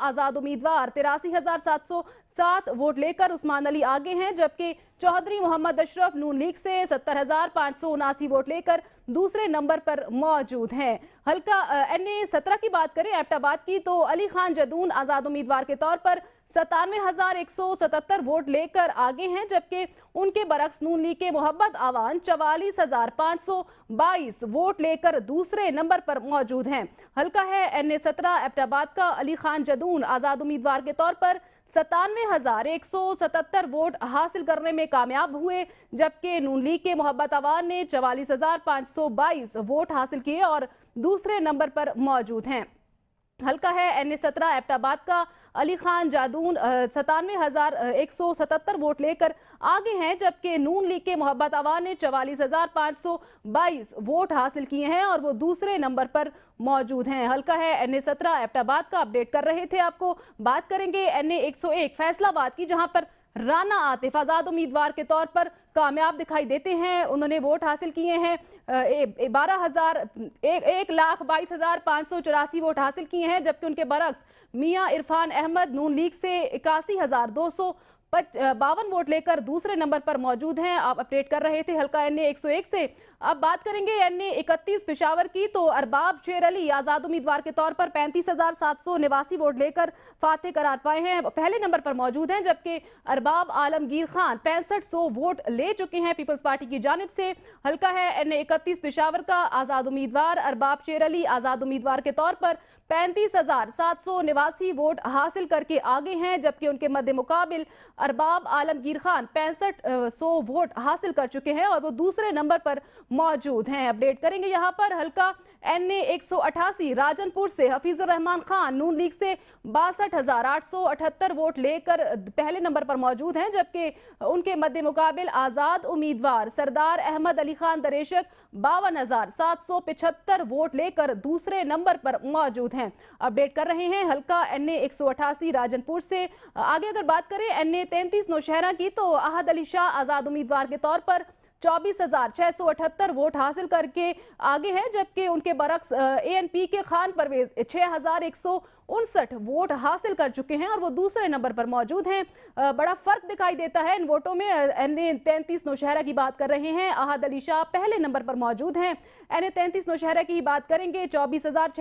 आजाद उम्मीदवार तिरासी हजार सात सौ सात वोट लेकर उस्मान अली आगे हैं जबकि चौधरी मोहम्मद अशरफ नून लीग से सत्तर हजार पांच सौ उनासी वोट लेकर दूसरे नंबर पर मौजूद हैं हल्का एन ए सत्रह की बात करें एबटाबाद की तो अली खान जदून आज़ाद उम्मीदवार के तौर पर सतानवे हजार एक सौ सतहत्तर वोट लेकर आगे हैं जबकि उनके बरक्स नून लीग के मोहब्बत आवान चवालीस हजार पाँच सौ बाईस वोट लेकर दूसरे नंबर पर मौजूद हैं हल्का है एन ए सत्रह एबटाबाद का अली खान जदून आज़ाद उम्मीदवार के तौर पर सतानवे हजार एक सौ सतहत्तर वोट हासिल करने में कामयाब हुए जबकि नून लीग के मोहब्बत अवान ने चवालीस हजार पाँच सौ बाईस वोट हासिल किए और दूसरे नंबर पर मौजूद हैं हल्का है एन ए सत्रह एबटाबाद का अली खान जादून सतानवे हज़ार एक सौ सतहत्तर वोट लेकर आगे हैं जबकि नून लीग के मोहब्बत आवान ने चवालीस हज़ार पाँच सौ बाईस वोट हासिल किए हैं और वो दूसरे नंबर पर मौजूद हैं हल्का है एन ए सत्रह एबटाबाद का अपडेट कर रहे थे आपको बात करेंगे एन ए एक सौ एक फैसलाबाद की जहाँ पर राना आतिफ आज़ाद उम्मीदवार के तौर पर कामयाब दिखाई देते हैं उन्होंने वोट हासिल किए हैं बारह हज़ार एक, एक लाख बाईस हज़ार पाँच सौ चौरासी वोट हासिल किए हैं जबकि उनके बरक्स मियाँ इरफान अहमद नून लीग से इक्यासी हज़ार दो सौ बावन वोट लेकर दूसरे नंबर पर मौजूद हैं आप अपडेट कर रहे थे हल्का एन ए एक एक सौ से अब बात करेंगे एन ए इकतीस पिशावर की तो अरबाब शेर अली आज़ाद उम्मीदवार के तौर पर पैंतीस हज़ार सात सौ निवासी वोट लेकर फातह करार पाए हैं पहले नंबर पर मौजूद हैं जबकि अरबाब आलमगीर खान पैंसठ सौ वोट दे चुके हैं पीपल्स पार्टी की जानब से हल्का है एन इकतीस पिशावर का आज़ाद उम्मीदवार अरबाब शेर अली आज़ाद उम्मीदवार के तौर पर पैंतीस हज़ार सात सौ निवासी वोट हासिल करके आगे हैं जबकि उनके मध्य मुकाबल अरबाब आलमगीर खान पैंसठ सौ वोट हासिल कर चुके हैं और वो दूसरे नंबर पर मौजूद हैं अपडेट करेंगे यहाँ पर हल्का एन ए एक सौ अठासी राजनपुर से हफीज़ुररहमान खान नून लीग से बासठ हज़ार आठ सौ अठहत्तर वोट लेकर पहले नंबर पर मौजूद हैं जबकि उनके मद्द मुकाबल आज़ाद उम्मीदवार सरदार अहमद अली खान दरेशक बावन हजार सात सौ पिछहत्तर वोट लेकर दूसरे नंबर पर मौजूद हैं अपडेट कर रहे हैं हल्का एन ए एक सौ अठासी राजनपुर से आगे अगर बात करें एन ए तैंतीस नौशहरा की तो अहद अली शाह आज़ाद उम्मीदवार के तौर पर चौबीस वोट हासिल करके आगे हैं जबकि उनके बरक्स एएनपी के खान परवेज छः वोट हासिल कर चुके हैं और वो दूसरे नंबर पर मौजूद हैं बड़ा फर्क दिखाई देता है इन वोटों में एन ए तैंतीस नौशहरा की बात कर रहे हैं अहद अली शाह पहले नंबर पर मौजूद हैं एन ए तैंतीस नौशहरा की ही बात करेंगे चौबीस